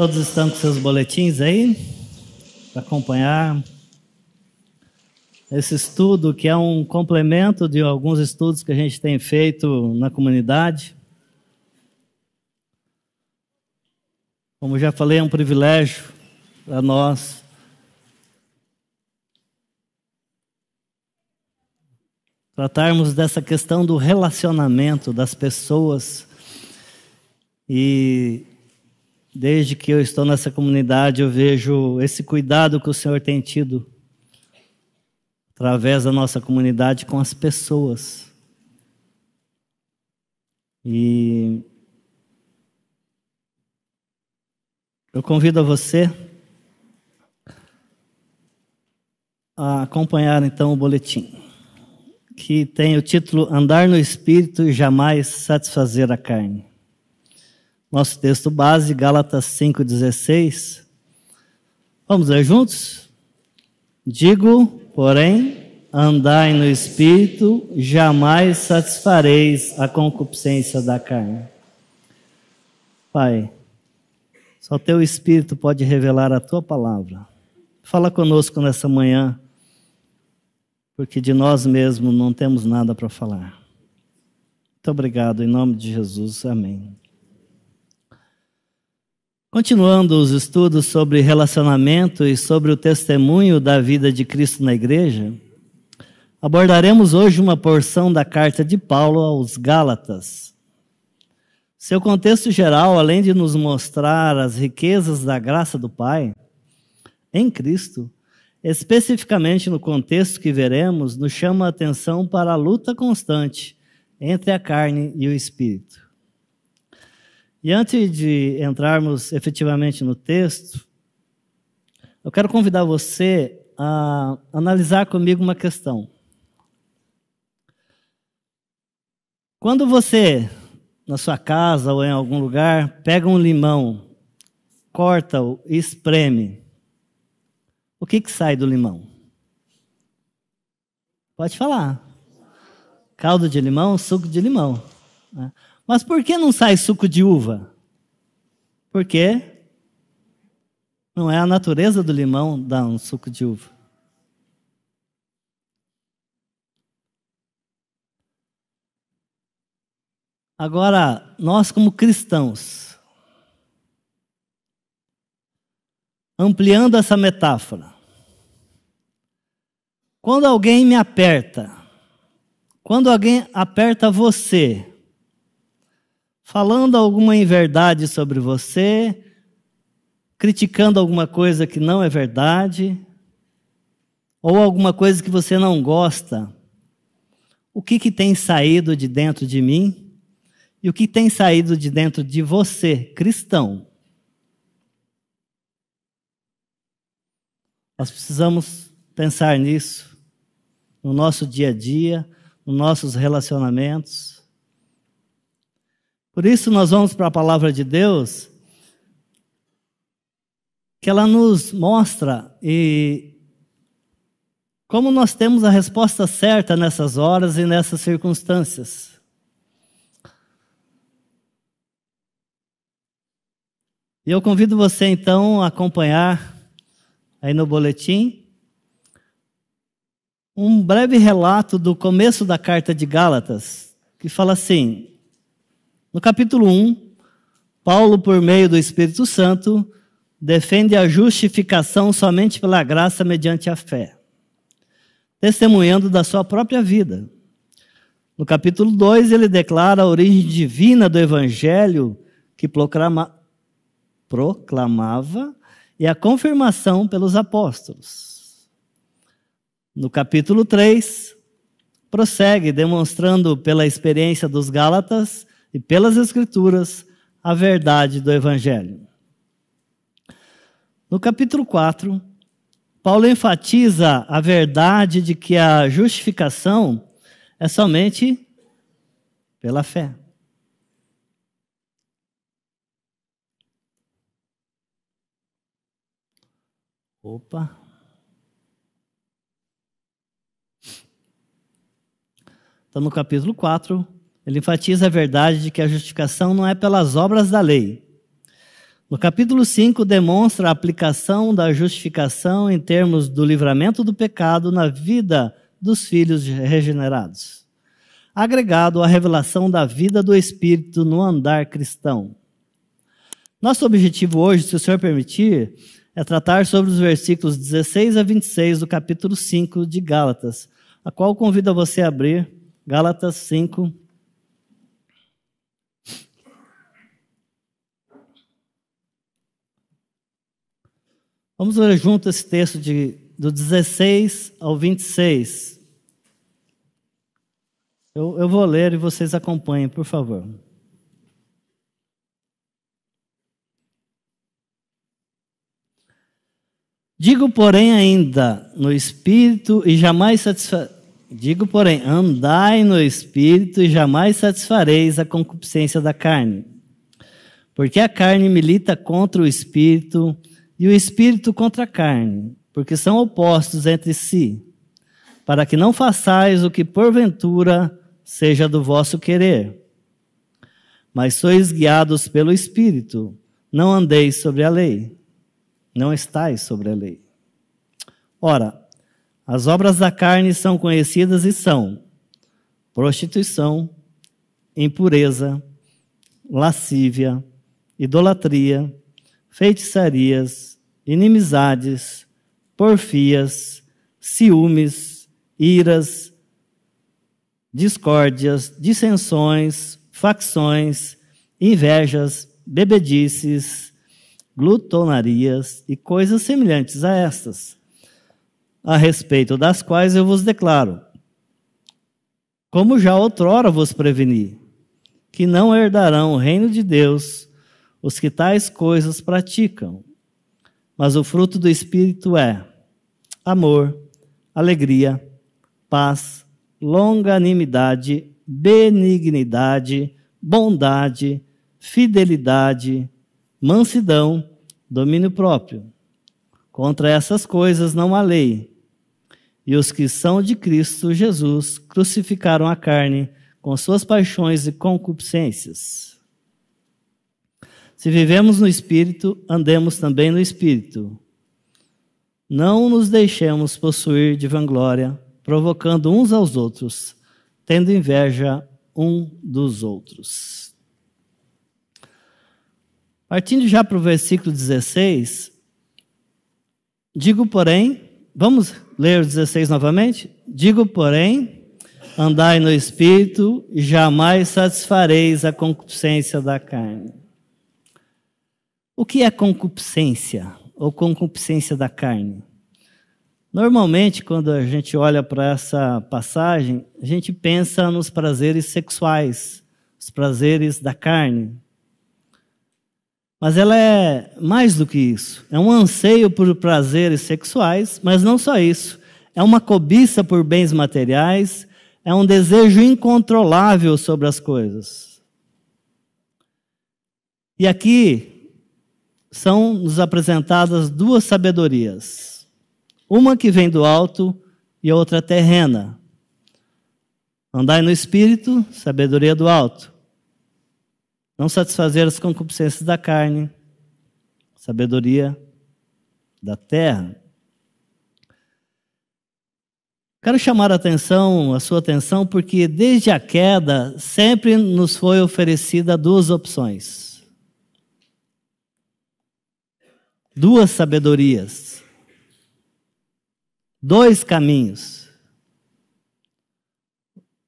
Todos estão com seus boletins aí para acompanhar esse estudo que é um complemento de alguns estudos que a gente tem feito na comunidade. Como já falei, é um privilégio para nós. Tratarmos dessa questão do relacionamento das pessoas e Desde que eu estou nessa comunidade, eu vejo esse cuidado que o Senhor tem tido através da nossa comunidade com as pessoas. E eu convido a você a acompanhar então o boletim, que tem o título Andar no Espírito e jamais satisfazer a carne nosso texto base, Gálatas 5,16. Vamos ler juntos? Digo, porém, andai no espírito, jamais satisfareis a concupiscência da carne. Pai, só teu espírito pode revelar a tua palavra. Fala conosco nessa manhã, porque de nós mesmos não temos nada para falar. Muito obrigado, em nome de Jesus, amém. Continuando os estudos sobre relacionamento e sobre o testemunho da vida de Cristo na igreja, abordaremos hoje uma porção da carta de Paulo aos Gálatas. Seu contexto geral, além de nos mostrar as riquezas da graça do Pai em Cristo, especificamente no contexto que veremos, nos chama a atenção para a luta constante entre a carne e o espírito. E antes de entrarmos efetivamente no texto, eu quero convidar você a analisar comigo uma questão. Quando você, na sua casa ou em algum lugar, pega um limão, corta-o e espreme, o que, que sai do limão? Pode falar. Caldo de limão, suco de limão. Né? Mas por que não sai suco de uva? Porque não é a natureza do limão dar um suco de uva. Agora, nós como cristãos, ampliando essa metáfora, quando alguém me aperta, quando alguém aperta você, falando alguma inverdade sobre você, criticando alguma coisa que não é verdade, ou alguma coisa que você não gosta. O que, que tem saído de dentro de mim e o que tem saído de dentro de você, cristão? Nós precisamos pensar nisso no nosso dia a dia, nos nossos relacionamentos. Por isso, nós vamos para a palavra de Deus, que ela nos mostra e como nós temos a resposta certa nessas horas e nessas circunstâncias. E eu convido você então a acompanhar aí no boletim um breve relato do começo da carta de Gálatas, que fala assim: no capítulo 1, Paulo, por meio do Espírito Santo, defende a justificação somente pela graça mediante a fé, testemunhando da sua própria vida. No capítulo 2, ele declara a origem divina do evangelho que proclama, proclamava e a confirmação pelos apóstolos. No capítulo 3, prossegue demonstrando pela experiência dos Gálatas e pelas Escrituras a verdade do Evangelho. No capítulo 4, Paulo enfatiza a verdade de que a justificação é somente pela fé. Opa. Então, no capítulo 4, ele enfatiza a verdade de que a justificação não é pelas obras da lei. No capítulo 5, demonstra a aplicação da justificação em termos do livramento do pecado na vida dos filhos regenerados, agregado à revelação da vida do Espírito no andar cristão. Nosso objetivo hoje, se o Senhor permitir, é tratar sobre os versículos 16 a 26 do capítulo 5 de Gálatas, a qual convido a você a abrir Gálatas 5, Vamos ler junto esse texto de, do 16 ao 26. Eu, eu vou ler e vocês acompanhem, por favor. Digo, porém, ainda no espírito e jamais satisfarei. Digo, porém, andai no espírito e jamais satisfareis a concupiscência da carne. Porque a carne milita contra o espírito e o espírito contra a carne, porque são opostos entre si, para que não façais o que porventura seja do vosso querer. Mas sois guiados pelo espírito, não andeis sobre a lei, não estais sobre a lei. Ora, as obras da carne são conhecidas e são prostituição, impureza, lascívia, idolatria, feitiçarias, inimizades, porfias, ciúmes, iras, discórdias, dissensões, facções, invejas, bebedices, glutonarias e coisas semelhantes a estas, a respeito das quais eu vos declaro, como já outrora vos preveni, que não herdarão o reino de Deus os que tais coisas praticam. Mas o fruto do Espírito é amor, alegria, paz, longanimidade, benignidade, bondade, fidelidade, mansidão, domínio próprio. Contra essas coisas não há lei. E os que são de Cristo Jesus crucificaram a carne com suas paixões e concupiscências. Se vivemos no Espírito, andemos também no Espírito. Não nos deixemos possuir de vanglória, provocando uns aos outros, tendo inveja um dos outros. Partindo já para o versículo 16, digo, porém, vamos ler o 16 novamente? Digo, porém, andai no espírito, jamais satisfareis a concupiscência da carne. O que é concupiscência ou concupiscência da carne? Normalmente, quando a gente olha para essa passagem, a gente pensa nos prazeres sexuais, os prazeres da carne. Mas ela é mais do que isso. É um anseio por prazeres sexuais, mas não só isso. É uma cobiça por bens materiais, é um desejo incontrolável sobre as coisas. E aqui, são nos apresentadas duas sabedorias. Uma que vem do alto e a outra terrena. Andai no espírito, sabedoria do alto. Não satisfazer as concupiscências da carne, sabedoria da terra. Quero chamar a atenção, a sua atenção, porque desde a queda sempre nos foi oferecida duas opções duas sabedorias, dois caminhos.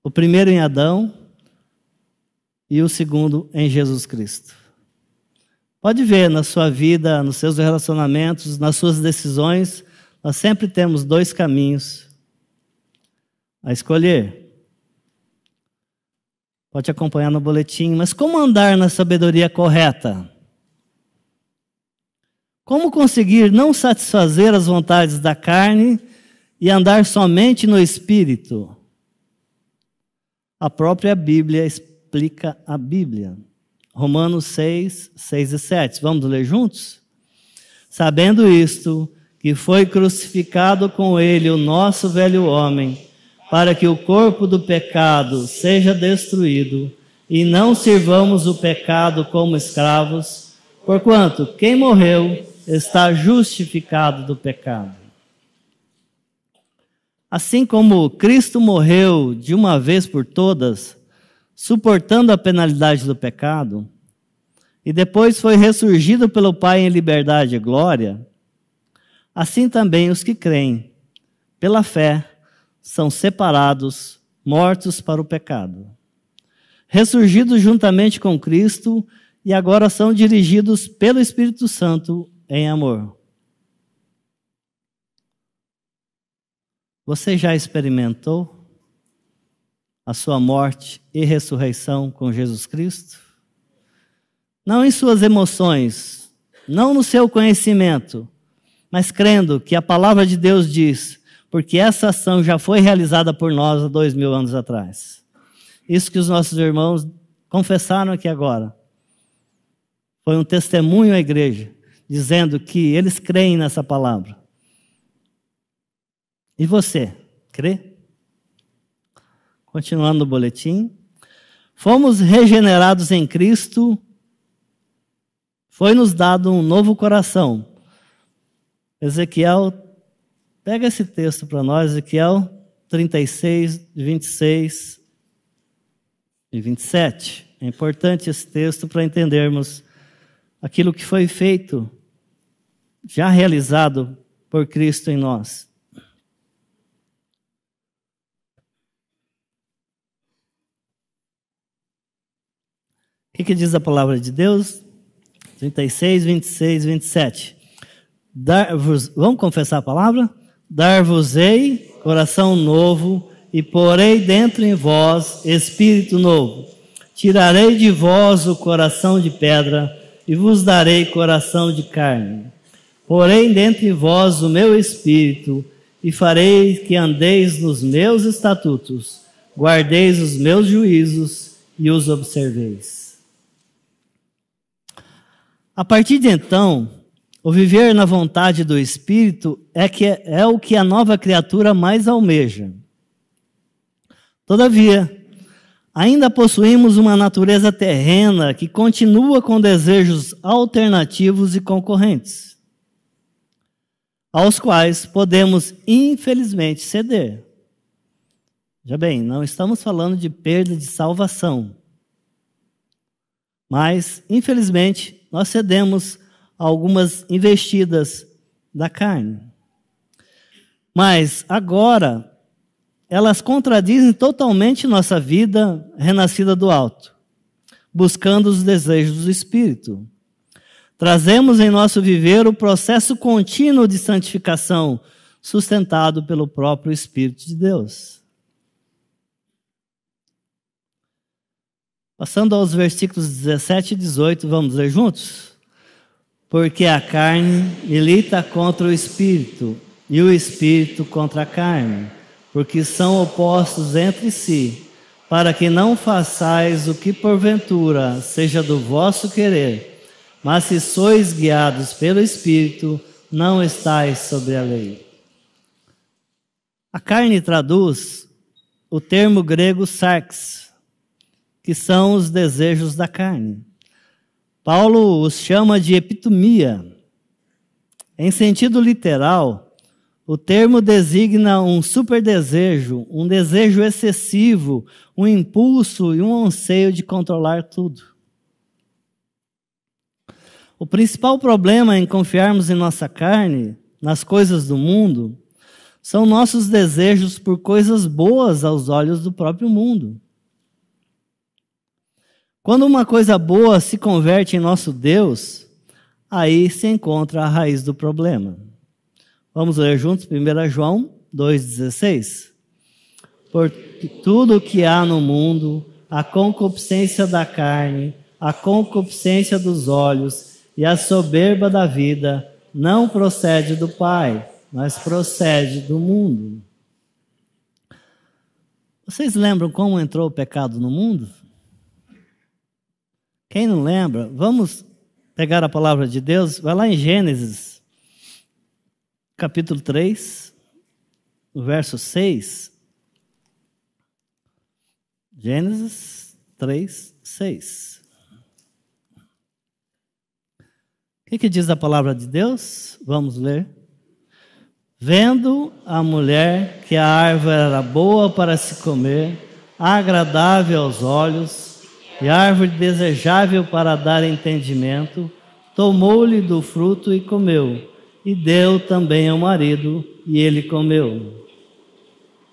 O primeiro em Adão e o segundo em Jesus Cristo. Pode ver na sua vida, nos seus relacionamentos, nas suas decisões, nós sempre temos dois caminhos a escolher. Pode acompanhar no boletim, mas como andar na sabedoria correta? Como conseguir não satisfazer as vontades da carne e andar somente no espírito? A própria Bíblia explica a Bíblia. Romanos 6, 6 e 7. Vamos ler juntos? Sabendo isto, que foi crucificado com ele o nosso velho homem, para que o corpo do pecado seja destruído, e não sirvamos o pecado como escravos, porquanto quem morreu está justificado do pecado. Assim como Cristo morreu de uma vez por todas, suportando a penalidade do pecado, e depois foi ressurgido pelo Pai em liberdade e glória, assim também os que creem, pela fé, são separados, mortos para o pecado. Ressurgidos juntamente com Cristo e agora são dirigidos pelo Espírito Santo em amor? Você já experimentou a sua morte e ressurreição com Jesus Cristo? Não em suas emoções, não no seu conhecimento, mas crendo que a palavra de Deus diz, porque essa ação já foi realizada por nós há dois mil anos atrás. Isso que os nossos irmãos confessaram aqui agora. Foi um testemunho à igreja dizendo que eles creem nessa palavra. E você, crê? Continuando no boletim. Fomos regenerados em Cristo, foi-nos dado um novo coração. Ezequiel, pega esse texto para nós, Ezequiel 36, 26 e 27. É importante esse texto para entendermos aquilo que foi feito já realizado por Cristo em nós. O que, que, diz a palavra de Deus? 36, 26, 27. Dar -vos, vamos confessar a palavra? Dar-vos-ei coração novo, e porei dentro em vós espírito novo. Tirarei de vós o coração de pedra, e vos darei coração de carne Porém, dentre vós o meu espírito, e farei que andeis nos meus estatutos, guardeis os meus juízos e os observeis. A partir de então, o viver na vontade do Espírito é, que é, é o que a nova criatura mais almeja. Todavia, ainda possuímos uma natureza terrena que continua com desejos alternativos e concorrentes aos quais podemos, infelizmente, ceder. Já bem, não estamos falando de perda de salvação. Mas, infelizmente, nós cedemos a algumas investidas da carne. Mas agora elas contradizem totalmente nossa vida renascida do alto, buscando os desejos do espírito. Trazemos em nosso viver o processo contínuo de santificação, sustentado pelo próprio Espírito de Deus. Passando aos versículos 17 e 18, vamos ler juntos? Porque a carne milita contra o espírito, e o espírito contra a carne, porque são opostos entre si, para que não façais o que porventura seja do vosso querer mas se sois guiados pelo Espírito, não estáis sobre a lei. A carne traduz o termo grego sex, que são os desejos da carne. Paulo os chama de epitomia. Em sentido literal, o termo designa um superdesejo, um desejo excessivo, um impulso e um anseio de controlar tudo. O principal problema em confiarmos em nossa carne, nas coisas do mundo, são nossos desejos por coisas boas aos olhos do próprio mundo. Quando uma coisa boa se converte em nosso Deus, aí se encontra a raiz do problema. Vamos ler juntos 1 João 2,16. Por tudo o que há no mundo, a concupiscência da carne, a concupiscência dos olhos, e a soberba da vida não procede do Pai, mas procede do mundo. Vocês lembram como entrou o pecado no mundo? Quem não lembra, vamos pegar a palavra de Deus, vai lá em Gênesis, capítulo 3, verso 6. Gênesis 3, 6. O que diz a palavra de Deus? Vamos ler. Vendo a mulher que a árvore era boa para se comer, agradável aos olhos, e árvore desejável para dar entendimento, tomou-lhe do fruto e comeu, e deu também ao marido, e ele comeu.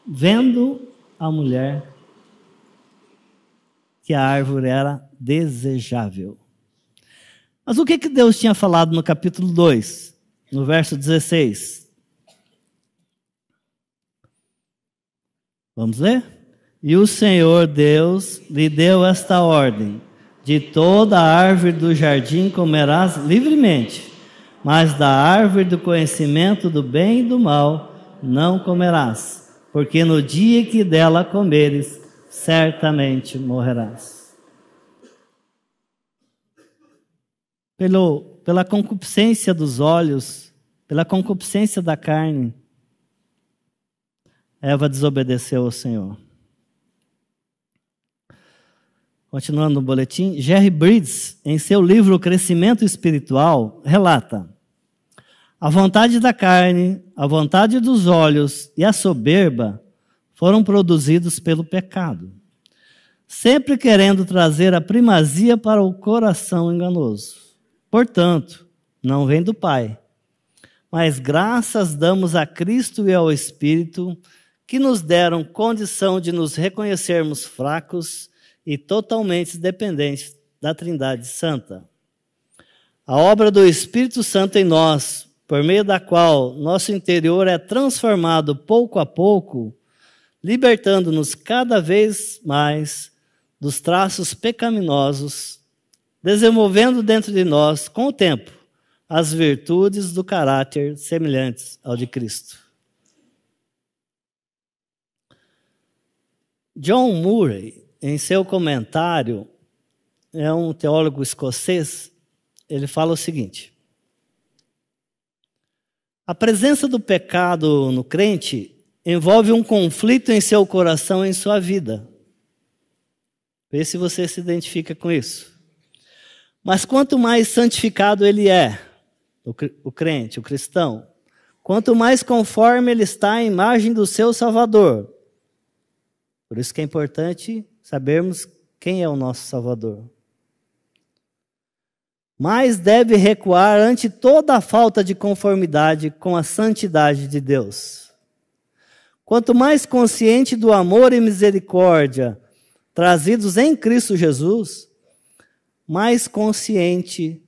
Vendo a mulher que a árvore era desejável. Mas o que, que Deus tinha falado no capítulo 2, no verso 16? Vamos ler? E o Senhor Deus lhe deu esta ordem: de toda a árvore do jardim comerás livremente, mas da árvore do conhecimento do bem e do mal não comerás, porque no dia que dela comeres, certamente morrerás. pelo, pela concupiscência dos olhos, pela concupiscência da carne, Eva desobedeceu ao Senhor. Continuando no boletim, Jerry Bridges, em seu livro O Crescimento Espiritual, relata: A vontade da carne, a vontade dos olhos e a soberba foram produzidos pelo pecado, sempre querendo trazer a primazia para o coração enganoso. Portanto, não vem do Pai, mas graças damos a Cristo e ao Espírito que nos deram condição de nos reconhecermos fracos e totalmente dependentes da Trindade Santa. A obra do Espírito Santo em nós, por meio da qual nosso interior é transformado pouco a pouco, libertando-nos cada vez mais dos traços pecaminosos desenvolvendo dentro de nós, com o tempo, as virtudes do caráter semelhantes ao de Cristo. John Murray, em seu comentário, é um teólogo escocês, ele fala o seguinte: A presença do pecado no crente envolve um conflito em seu coração e em sua vida. Vê se você se identifica com isso. Mas quanto mais santificado ele é, o crente, o cristão, quanto mais conforme ele está à imagem do seu Salvador. Por isso que é importante sabermos quem é o nosso Salvador. Mas deve recuar ante toda a falta de conformidade com a santidade de Deus. Quanto mais consciente do amor e misericórdia trazidos em Cristo Jesus, mais consciente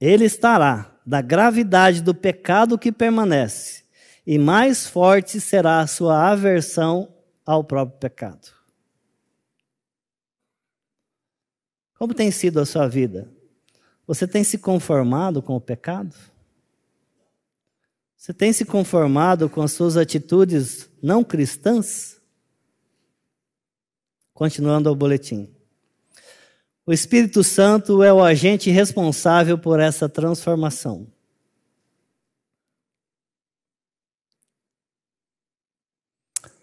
ele estará da gravidade do pecado que permanece, e mais forte será a sua aversão ao próprio pecado. Como tem sido a sua vida? Você tem se conformado com o pecado? Você tem se conformado com as suas atitudes não cristãs? Continuando o boletim. O Espírito Santo é o agente responsável por essa transformação.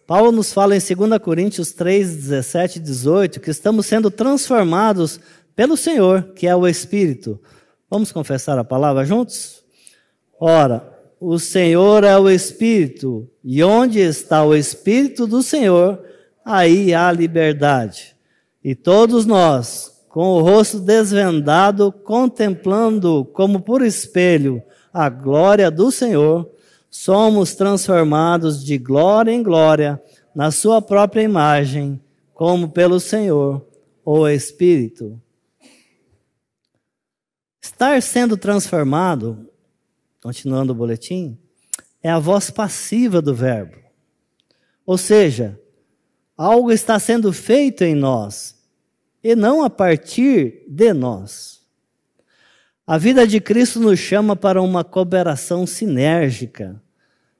Paulo nos fala em 2 Coríntios 3, 17 e 18 que estamos sendo transformados pelo Senhor, que é o Espírito. Vamos confessar a palavra juntos? Ora, o Senhor é o Espírito, e onde está o Espírito do Senhor, aí há liberdade. E todos nós, com o rosto desvendado, contemplando como por espelho a glória do Senhor, somos transformados de glória em glória na Sua própria imagem, como pelo Senhor, o Espírito. Estar sendo transformado, continuando o boletim, é a voz passiva do Verbo. Ou seja, algo está sendo feito em nós, e não a partir de nós. A vida de Cristo nos chama para uma cooperação sinérgica,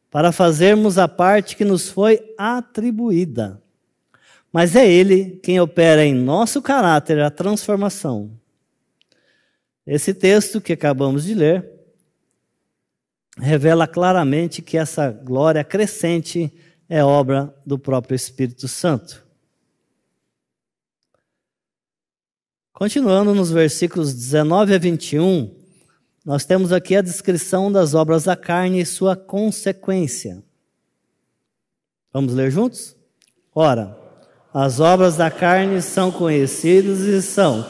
para fazermos a parte que nos foi atribuída. Mas é Ele quem opera em nosso caráter a transformação. Esse texto que acabamos de ler revela claramente que essa glória crescente é obra do próprio Espírito Santo. Continuando nos versículos 19 a 21, nós temos aqui a descrição das obras da carne e sua consequência. Vamos ler juntos? Ora, as obras da carne são conhecidas e são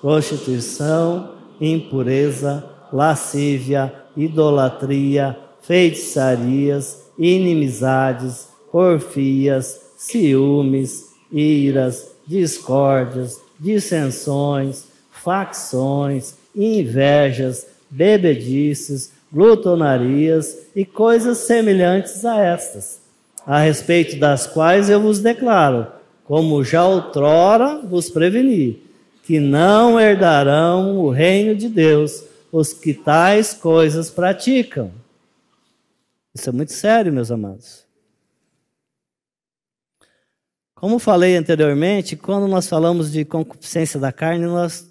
prostituição, impureza, lascívia, idolatria, feitiçarias, inimizades, porfias, ciúmes, iras, discórdias, dissensões, facções, invejas, bebedices, glutonarias e coisas semelhantes a estas, a respeito das quais eu vos declaro, como já outrora vos preveni, que não herdarão o reino de Deus os que tais coisas praticam. Isso é muito sério, meus amados. Como falei anteriormente, quando nós falamos de concupiscência da carne, nós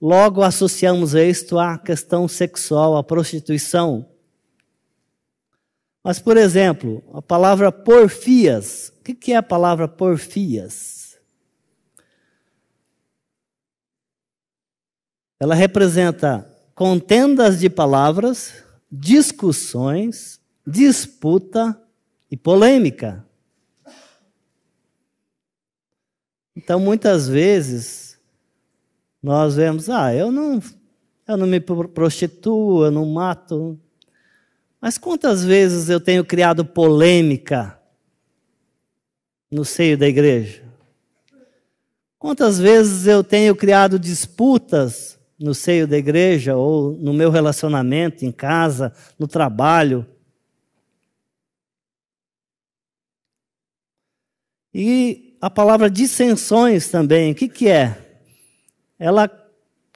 logo associamos isto à questão sexual, à prostituição. Mas, por exemplo, a palavra porfias. O que é a palavra porfias? Ela representa contendas de palavras, discussões, disputa e polêmica. Então, muitas vezes, nós vemos, ah, eu não, eu não me prostituo, eu não mato. Mas quantas vezes eu tenho criado polêmica no seio da igreja? Quantas vezes eu tenho criado disputas no seio da igreja ou no meu relacionamento em casa, no trabalho? E a palavra dissensões também, o que, que é? Ela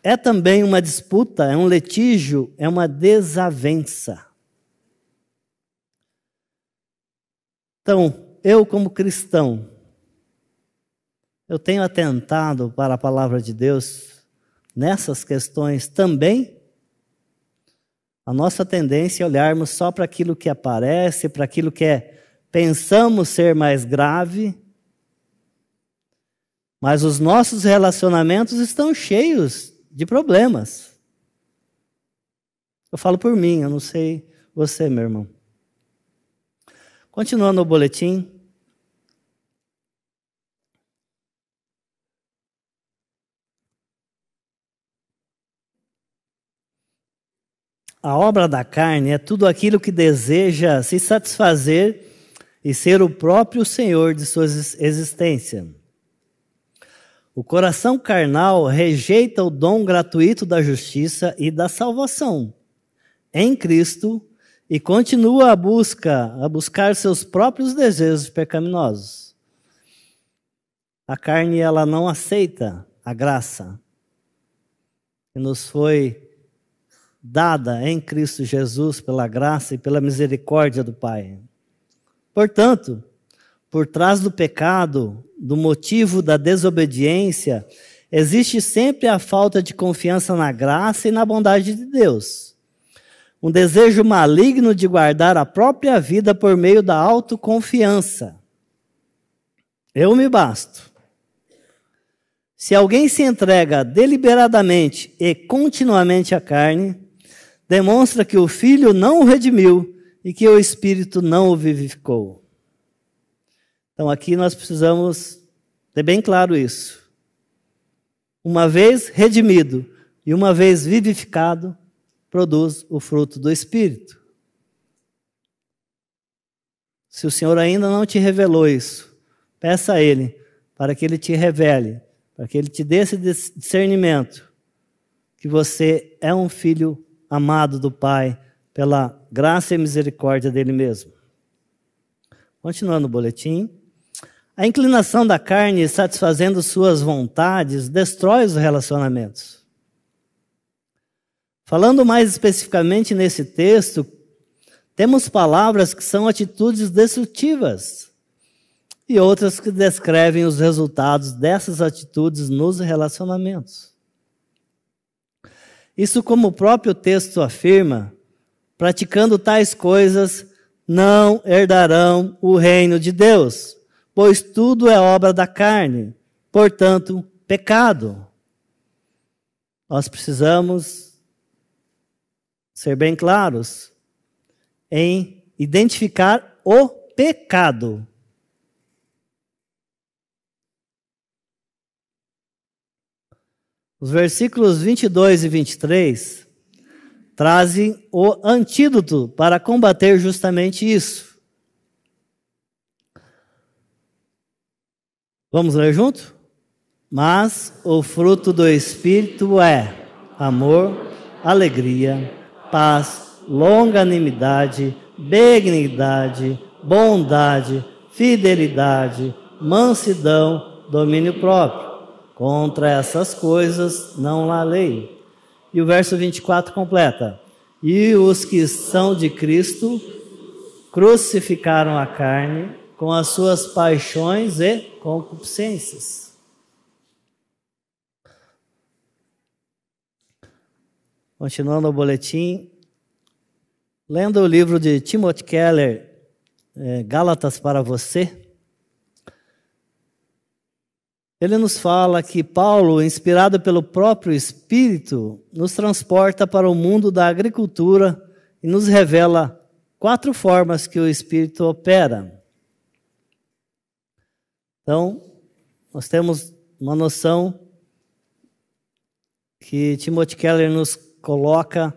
é também uma disputa, é um letígio, é uma desavença. Então, eu como cristão, eu tenho atentado para a palavra de Deus nessas questões também. A nossa tendência é olharmos só para aquilo que aparece, para aquilo que é, pensamos ser mais grave mas os nossos relacionamentos estão cheios de problemas. Eu falo por mim, eu não sei você, meu irmão. Continuando o boletim. A obra da carne é tudo aquilo que deseja se satisfazer e ser o próprio senhor de sua existência. O coração carnal rejeita o dom gratuito da justiça e da salvação em Cristo e continua a busca, a buscar seus próprios desejos pecaminosos. A carne ela não aceita a graça que nos foi dada em Cristo Jesus pela graça e pela misericórdia do Pai. Portanto, por trás do pecado, do motivo da desobediência, existe sempre a falta de confiança na graça e na bondade de Deus. Um desejo maligno de guardar a própria vida por meio da autoconfiança. Eu me basto. Se alguém se entrega deliberadamente e continuamente à carne, demonstra que o Filho não o redimiu e que o Espírito não o vivificou. Então aqui nós precisamos ter bem claro isso. Uma vez redimido e uma vez vivificado, produz o fruto do Espírito. Se o Senhor ainda não te revelou isso, peça a Ele para que Ele te revele, para que Ele te dê esse discernimento que você é um filho amado do Pai pela graça e misericórdia dele mesmo. Continuando o boletim. A inclinação da carne satisfazendo suas vontades destrói os relacionamentos. Falando mais especificamente nesse texto, temos palavras que são atitudes destrutivas e outras que descrevem os resultados dessas atitudes nos relacionamentos. Isso, como o próprio texto afirma, praticando tais coisas, não herdarão o reino de Deus pois tudo é obra da carne, portanto, pecado. Nós precisamos ser bem claros em identificar o pecado. Os versículos 22 e 23 trazem o antídoto para combater justamente isso. Vamos ler junto? Mas o fruto do Espírito é amor, alegria, paz, longanimidade, benignidade, bondade, fidelidade, mansidão, domínio próprio. Contra essas coisas não há lei. E o verso 24 completa: E os que são de Cristo crucificaram a carne com as suas paixões e concupiscências. Continuando o boletim, lendo o livro de Timothy Keller, é, Gálatas para você, ele nos fala que Paulo, inspirado pelo próprio Espírito, nos transporta para o mundo da agricultura e nos revela quatro formas que o Espírito opera. Então, nós temos uma noção que Timothy Keller nos coloca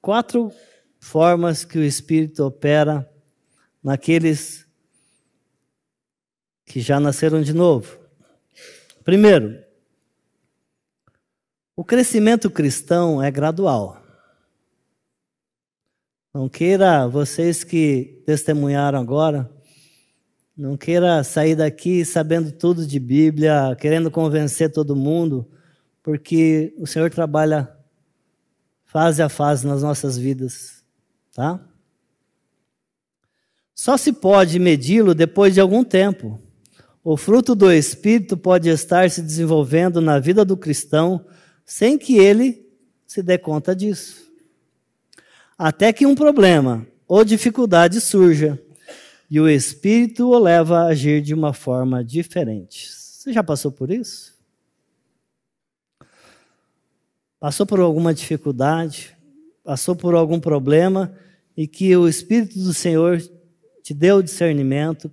quatro formas que o Espírito opera naqueles que já nasceram de novo. Primeiro, o crescimento cristão é gradual. Não queira vocês que testemunharam agora não queira sair daqui sabendo tudo de Bíblia, querendo convencer todo mundo, porque o Senhor trabalha fase a fase nas nossas vidas, tá? Só se pode medi-lo depois de algum tempo. O fruto do Espírito pode estar se desenvolvendo na vida do cristão sem que ele se dê conta disso. Até que um problema ou dificuldade surja e o Espírito o leva a agir de uma forma diferente. Você já passou por isso? Passou por alguma dificuldade? Passou por algum problema? E que o Espírito do Senhor te deu discernimento,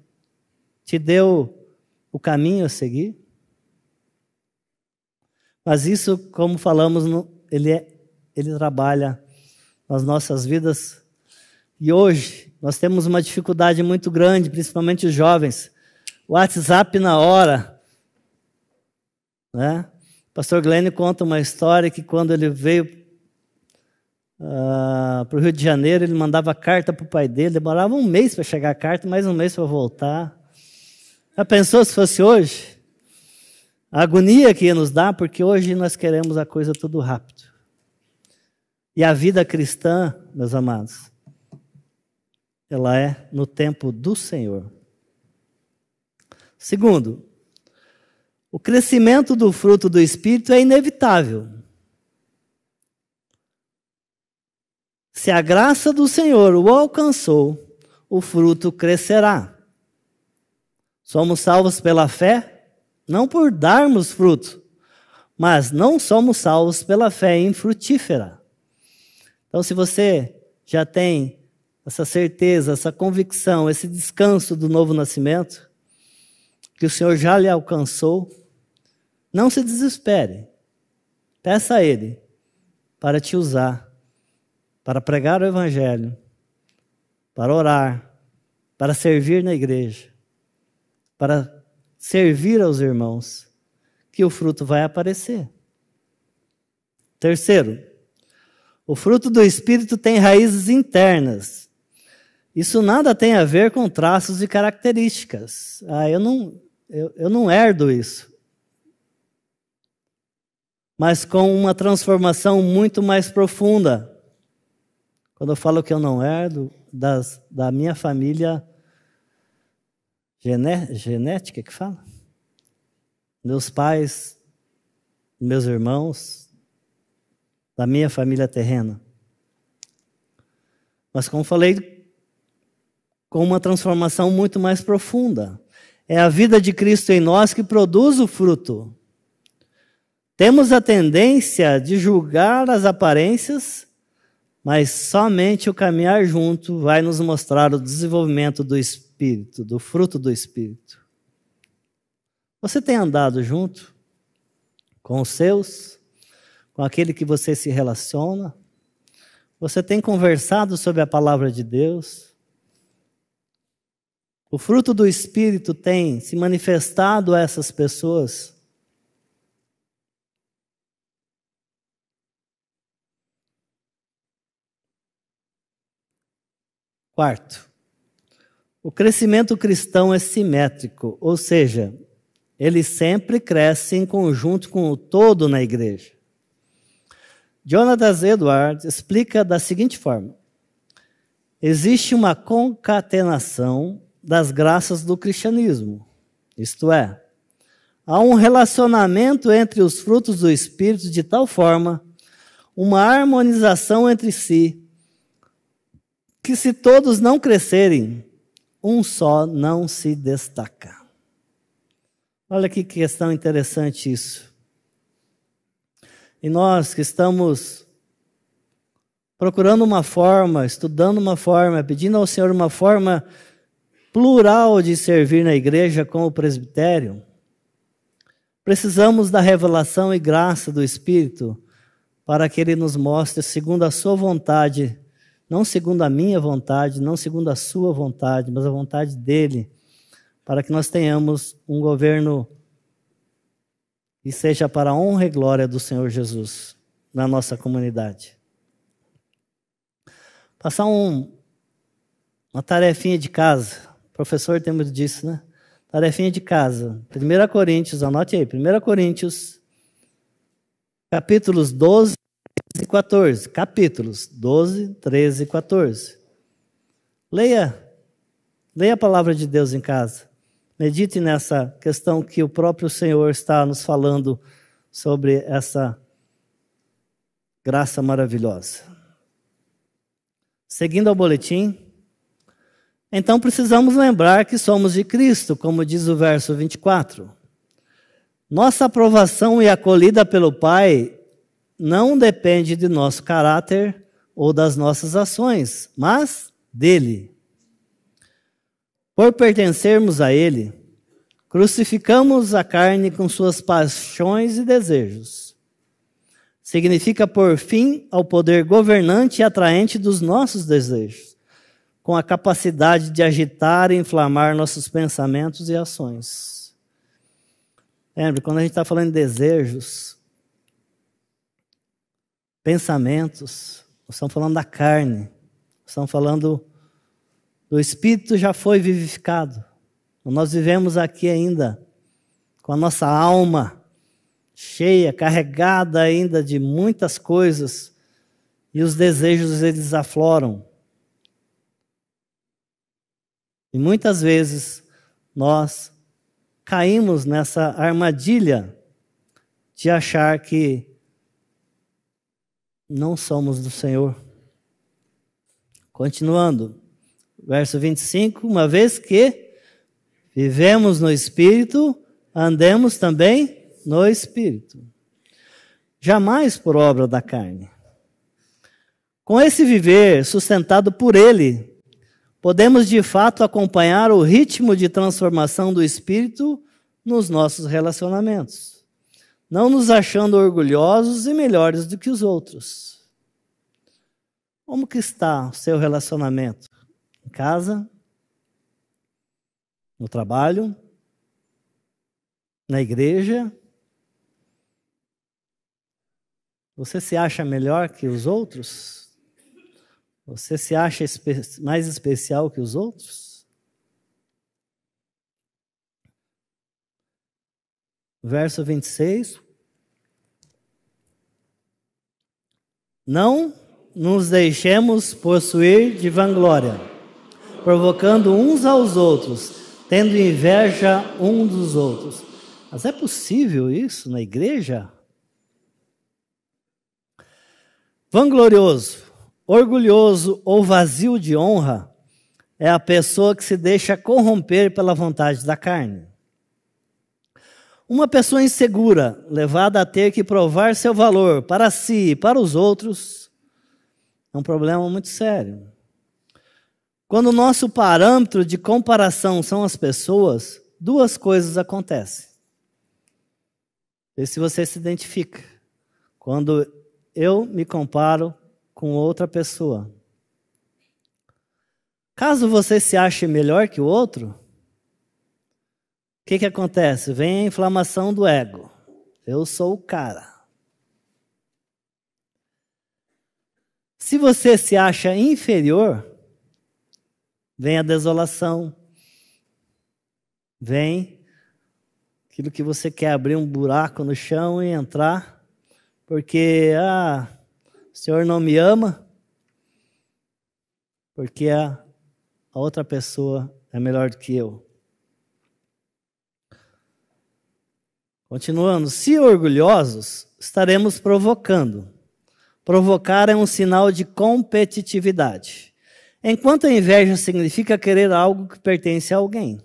te deu o caminho a seguir? Mas isso, como falamos, ele, é, ele trabalha nas nossas vidas. E hoje, nós temos uma dificuldade muito grande, principalmente os jovens. WhatsApp na hora. Né? O pastor Glenn conta uma história que quando ele veio uh, ah, para o Rio de Janeiro, ele mandava carta para o pai dele, demorava um mês para chegar a carta, mais um mês para voltar. Já pensou se fosse hoje? A agonia que ia nos dar, porque hoje nós queremos a coisa tudo rápido. E a vida cristã, meus amados, ela é no tempo do Senhor. Segundo, o crescimento do fruto do Espírito é inevitável. Se a graça do Senhor o alcançou, o fruto crescerá. Somos salvos pela fé, não por darmos fruto, mas não somos salvos pela fé infrutífera. Então, se você já tem essa certeza, essa convicção, esse descanso do novo nascimento, que o Senhor já lhe alcançou, não se desespere. Peça a Ele para te usar, para pregar o Evangelho, para orar, para servir na igreja, para servir aos irmãos, que o fruto vai aparecer. Terceiro, o fruto do Espírito tem raízes internas isso nada tem a ver com traços e características. Ah, eu não, eu, eu não herdo isso. Mas com uma transformação muito mais profunda. Quando eu falo que eu não herdo, das, da minha família gené, genética, que fala? Meus pais, meus irmãos, da minha família terrena. Mas como falei com uma transformação muito mais profunda. É a vida de Cristo em nós que produz o fruto. Temos a tendência de julgar as aparências, mas somente o caminhar junto vai nos mostrar o desenvolvimento do Espírito, do fruto do Espírito. Você tem andado junto com os seus, com aquele que você se relaciona? Você tem conversado sobre a palavra de Deus? O fruto do Espírito tem se manifestado a essas pessoas? Quarto, o crescimento cristão é simétrico, ou seja, ele sempre cresce em conjunto com o todo na igreja. Jonathan Edwards explica da seguinte forma: existe uma concatenação das graças do cristianismo. Isto é, há um relacionamento entre os frutos do Espírito de tal forma, uma harmonização entre si, que se todos não crescerem, um só não se destaca. Olha que questão interessante isso. E nós que estamos procurando uma forma, estudando uma forma, pedindo ao Senhor uma forma plural de servir na igreja com o presbitério. Precisamos da revelação e graça do Espírito para que ele nos mostre, segundo a sua vontade, não segundo a minha vontade, não segundo a sua vontade, mas a vontade dele, para que nós tenhamos um governo e seja para a honra e glória do Senhor Jesus na nossa comunidade. Passar um, uma tarefinha de casa. Professor, temos disso, né? Tarefinha de casa. 1 Coríntios, anote aí. 1 Coríntios, capítulos 12 e 14. Capítulos 12, 13 e 14. Leia. Leia a palavra de Deus em casa. Medite nessa questão que o próprio Senhor está nos falando sobre essa graça maravilhosa. Seguindo ao boletim, então precisamos lembrar que somos de Cristo, como diz o verso 24. Nossa aprovação e acolhida pelo Pai não depende de nosso caráter ou das nossas ações, mas dele. Por pertencermos a Ele, crucificamos a carne com suas paixões e desejos. Significa por fim ao poder governante e atraente dos nossos desejos com a capacidade de agitar e inflamar nossos pensamentos e ações. Lembre, quando a gente está falando de desejos, pensamentos, nós estamos falando da carne, nós estamos falando do espírito já foi vivificado. Nós vivemos aqui ainda com a nossa alma cheia, carregada ainda de muitas coisas, e os desejos eles afloram. E muitas vezes nós caímos nessa armadilha de achar que não somos do Senhor. Continuando, verso 25: Uma vez que vivemos no Espírito, andemos também no Espírito. Jamais por obra da carne. Com esse viver sustentado por Ele, podemos de fato acompanhar o ritmo de transformação do espírito nos nossos relacionamentos, não nos achando orgulhosos e melhores do que os outros. Como que está o seu relacionamento? Em casa? No trabalho? Na igreja? Você se acha melhor que os outros? Você se acha espe mais especial que os outros? Verso 26. Não nos deixemos possuir de vanglória, provocando uns aos outros, tendo inveja um dos outros. Mas é possível isso na igreja? Vanglorioso Orgulhoso ou vazio de honra é a pessoa que se deixa corromper pela vontade da carne. Uma pessoa insegura, levada a ter que provar seu valor para si e para os outros, é um problema muito sério. Quando o nosso parâmetro de comparação são as pessoas, duas coisas acontecem. Vê se você se identifica, quando eu me comparo com outra pessoa. Caso você se ache melhor que o outro, o que, que acontece? Vem a inflamação do ego. Eu sou o cara. Se você se acha inferior, vem a desolação, vem aquilo que você quer abrir um buraco no chão e entrar, porque ah, o Senhor não me ama? Porque a, a outra pessoa é melhor do que eu. Continuando, se orgulhosos, estaremos provocando. Provocar é um sinal de competitividade. Enquanto a inveja significa querer algo que pertence a alguém.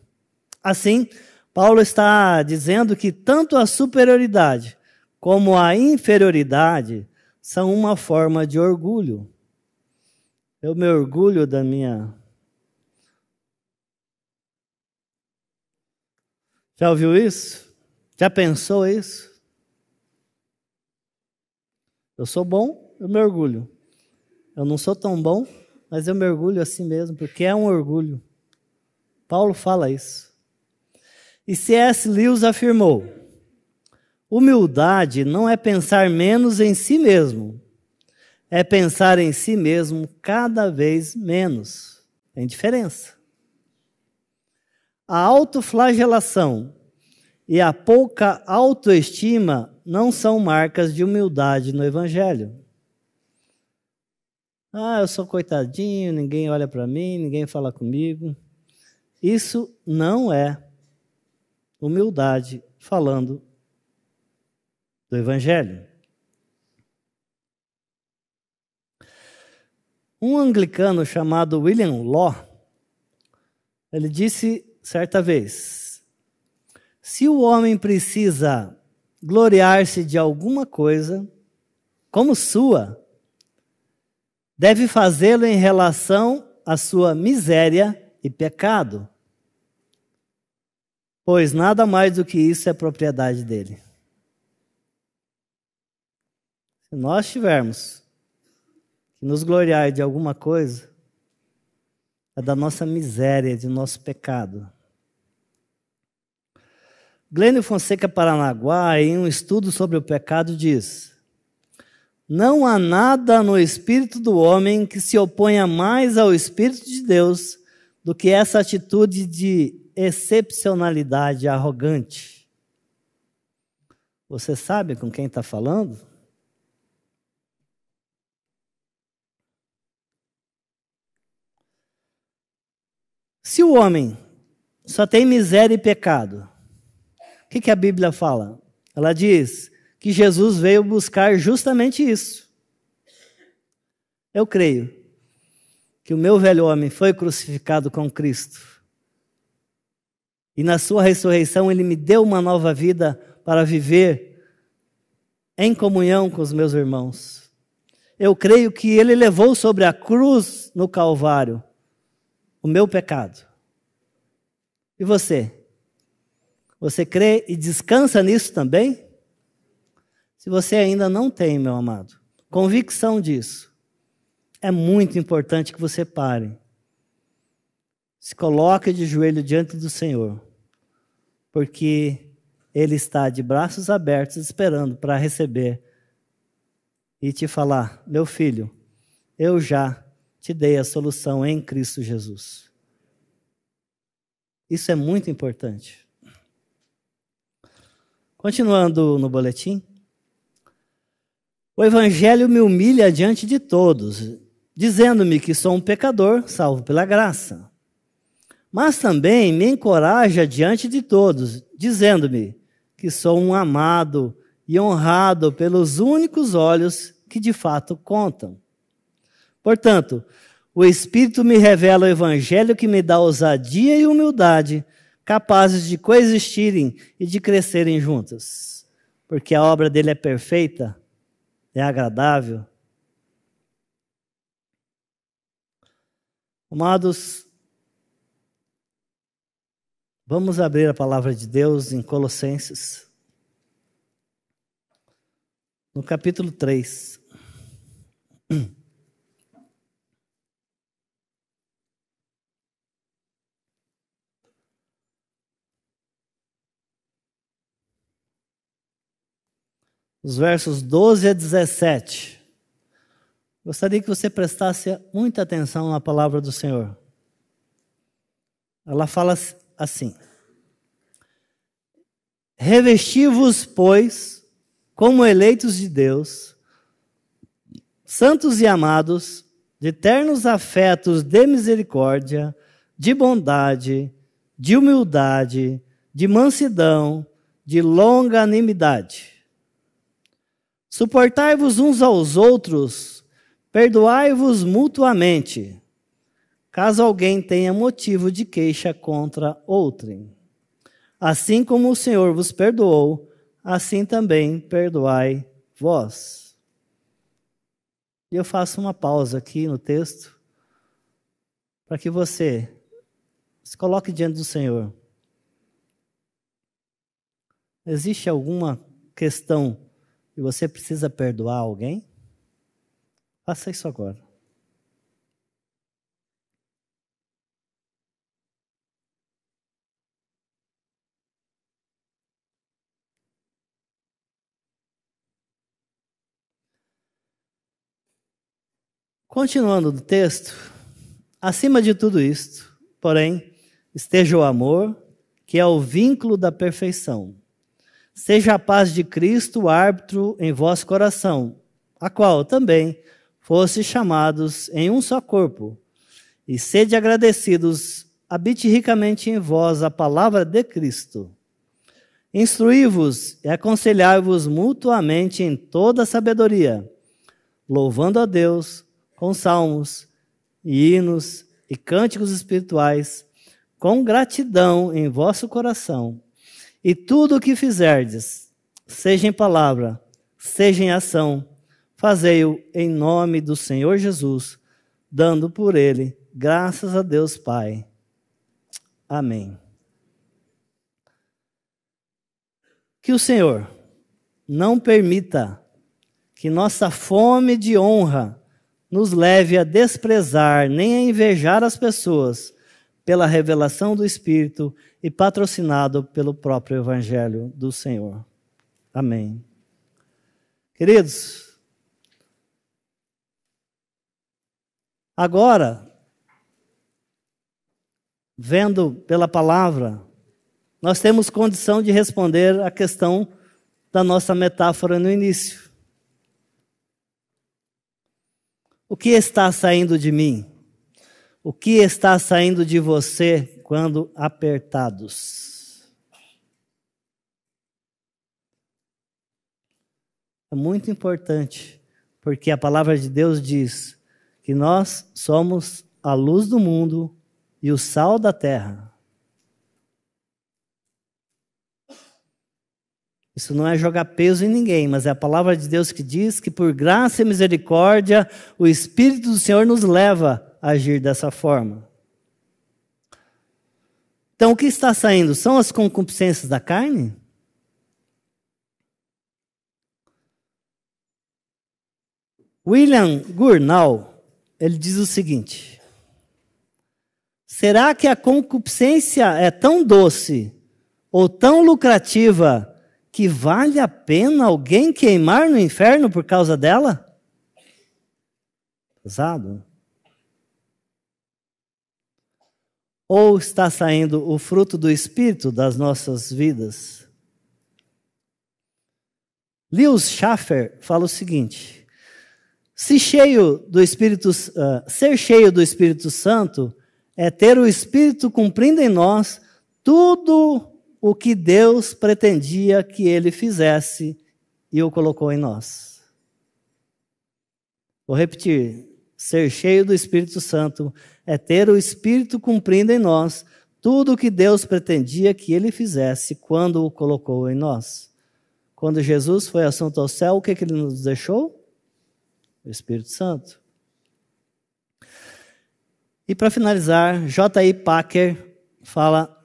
Assim, Paulo está dizendo que tanto a superioridade como a inferioridade são uma forma de orgulho. É eu me orgulho da minha. Já ouviu isso? Já pensou isso? Eu sou bom, eu me orgulho. Eu não sou tão bom, mas eu me orgulho assim mesmo, porque é um orgulho. Paulo fala isso. E C.S. Lewis afirmou: Humildade não é pensar menos em si mesmo, é pensar em si mesmo cada vez menos. Tem diferença. A autoflagelação e a pouca autoestima não são marcas de humildade no Evangelho. Ah, eu sou coitadinho, ninguém olha para mim, ninguém fala comigo. Isso não é humildade falando do Evangelho. Um anglicano chamado William Law, ele disse certa vez: se o homem precisa gloriar-se de alguma coisa, como sua, deve fazê-lo em relação à sua miséria e pecado, pois nada mais do que isso é propriedade dele. Se nós tivermos que nos gloriar de alguma coisa, é da nossa miséria, de nosso pecado. Glênio Fonseca Paranaguá, em um estudo sobre o pecado, diz: Não há nada no espírito do homem que se oponha mais ao espírito de Deus do que essa atitude de excepcionalidade arrogante. Você sabe com quem está falando? Se o homem só tem miséria e pecado, o que, que a Bíblia fala? Ela diz que Jesus veio buscar justamente isso. Eu creio que o meu velho homem foi crucificado com Cristo. E na sua ressurreição ele me deu uma nova vida para viver em comunhão com os meus irmãos. Eu creio que ele levou sobre a cruz no Calvário o meu pecado. E você? Você crê e descansa nisso também? Se você ainda não tem, meu amado, convicção disso, é muito importante que você pare. Se coloque de joelho diante do Senhor, porque Ele está de braços abertos esperando para receber e te falar: meu filho, eu já te dei a solução em Cristo Jesus. Isso é muito importante. Continuando no boletim. O Evangelho me humilha diante de todos, dizendo-me que sou um pecador, salvo pela graça. Mas também me encoraja diante de todos, dizendo-me que sou um amado e honrado pelos únicos olhos que de fato contam. Portanto, o Espírito me revela o Evangelho que me dá ousadia e humildade, capazes de coexistirem e de crescerem juntas. Porque a obra dele é perfeita, é agradável. Amados, vamos abrir a palavra de Deus em Colossenses, no capítulo 3. os versos 12 a 17. Gostaria que você prestasse muita atenção na palavra do Senhor. Ela fala assim: Revesti-vos, pois, como eleitos de Deus, santos e amados, de ternos afetos de misericórdia, de bondade, de humildade, de mansidão, de longanimidade Suportai-vos uns aos outros, perdoai-vos mutuamente, caso alguém tenha motivo de queixa contra outrem. Assim como o Senhor vos perdoou, assim também perdoai vós. E eu faço uma pausa aqui no texto para que você se coloque diante do Senhor. Existe alguma questão e você precisa perdoar alguém, faça isso agora. Continuando do texto, acima de tudo isto, porém, esteja o amor, que é o vínculo da perfeição seja a paz de Cristo árbitro em vosso coração, a qual também fosse chamados em um só corpo. E sede agradecidos, habite ricamente em vós a palavra de Cristo. Instruí-vos e aconselhai-vos mutuamente em toda sabedoria, louvando a Deus com salmos e hinos e cânticos espirituais, com gratidão em vosso coração e tudo o que fizerdes, seja em palavra, seja em ação, fazei-o em nome do Senhor Jesus, dando por ele graças a Deus Pai. Amém. Que o Senhor não permita que nossa fome de honra nos leve a desprezar nem a invejar as pessoas pela revelação do Espírito e patrocinado pelo próprio Evangelho do Senhor. Amém. Queridos, agora, vendo pela palavra, nós temos condição de responder a questão da nossa metáfora no início. O que está saindo de mim? O que está saindo de você quando apertados. É muito importante, porque a palavra de Deus diz que nós somos a luz do mundo e o sal da terra. Isso não é jogar peso em ninguém, mas é a palavra de Deus que diz que, por graça e misericórdia, o Espírito do Senhor nos leva a agir dessa forma. Então, o que está saindo? São as concupiscências da carne? William Gurnall, ele diz o seguinte: Será que a concupiscência é tão doce ou tão lucrativa que vale a pena alguém queimar no inferno por causa dela? Pesado. Né? Ou está saindo o fruto do Espírito das nossas vidas? Lewis Schaffer fala o seguinte: se cheio do Espírito, uh, ser cheio do Espírito Santo é ter o Espírito cumprindo em nós tudo o que Deus pretendia que ele fizesse e o colocou em nós. Vou repetir. Ser cheio do Espírito Santo é ter o Espírito cumprindo em nós tudo o que Deus pretendia que ele fizesse quando o colocou em nós. Quando Jesus foi assunto ao céu, o que, que ele nos deixou? O Espírito Santo. E para finalizar, J.I. Packer fala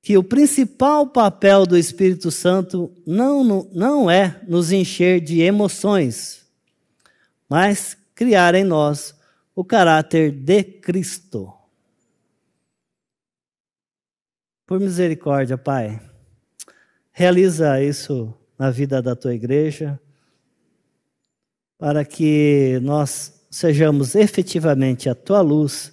que o principal papel do Espírito Santo não, não é nos encher de emoções, mas criar em nós o caráter de Cristo. Por misericórdia, Pai, realiza isso na vida da tua igreja, para que nós sejamos efetivamente a tua luz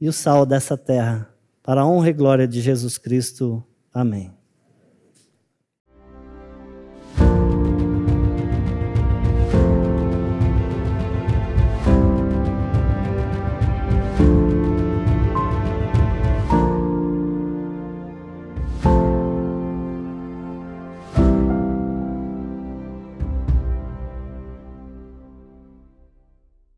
e o sal dessa terra, para a honra e glória de Jesus Cristo. Amém.